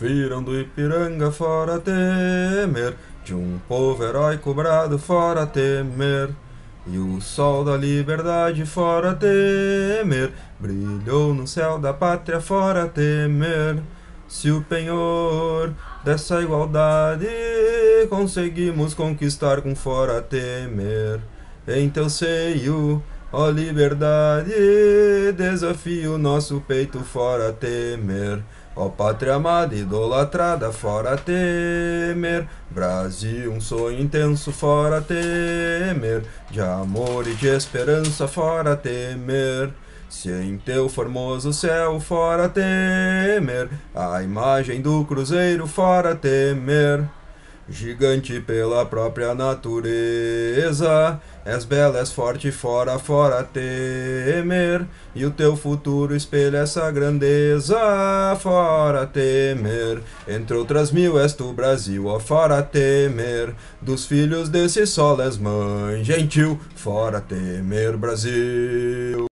Ouviram do Ipiranga fora Temer, de um povo herói cobrado fora Temer. E o sol da liberdade fora Temer, brilhou no céu da pátria fora Temer. Se o penhor dessa igualdade conseguimos conquistar com fora Temer, em teu seio Ó oh, liberdade, desafio nosso peito fora temer. Ó oh, pátria amada, idolatrada, fora temer. Brasil, um sonho intenso, fora temer. De amor e de esperança, fora temer. Se em teu formoso céu fora temer, a imagem do cruzeiro fora temer, gigante pela própria natureza, És bela, és forte, fora, fora temer. E o teu futuro espelha essa grandeza, fora temer. Entre outras mil és tu, Brasil, ó, fora temer. Dos filhos desse sol és mãe gentil, fora temer, Brasil.